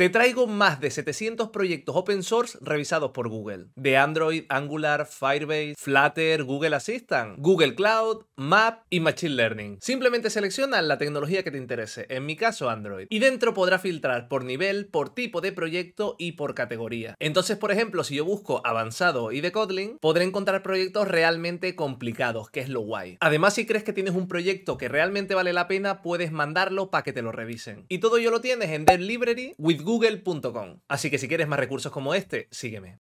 Te traigo más de 700 proyectos open source revisados por Google, de Android, Angular, Firebase, Flutter, Google Assistant, Google Cloud, Map y Machine Learning. Simplemente selecciona la tecnología que te interese, en mi caso Android, y dentro podrá filtrar por nivel, por tipo de proyecto y por categoría. Entonces, por ejemplo, si yo busco avanzado y de Kotlin, podré encontrar proyectos realmente complicados, que es lo guay. Además, si crees que tienes un proyecto que realmente vale la pena, puedes mandarlo para que te lo revisen. Y todo ello lo tienes en Dev Library with Google google.com. Así que si quieres más recursos como este, sígueme.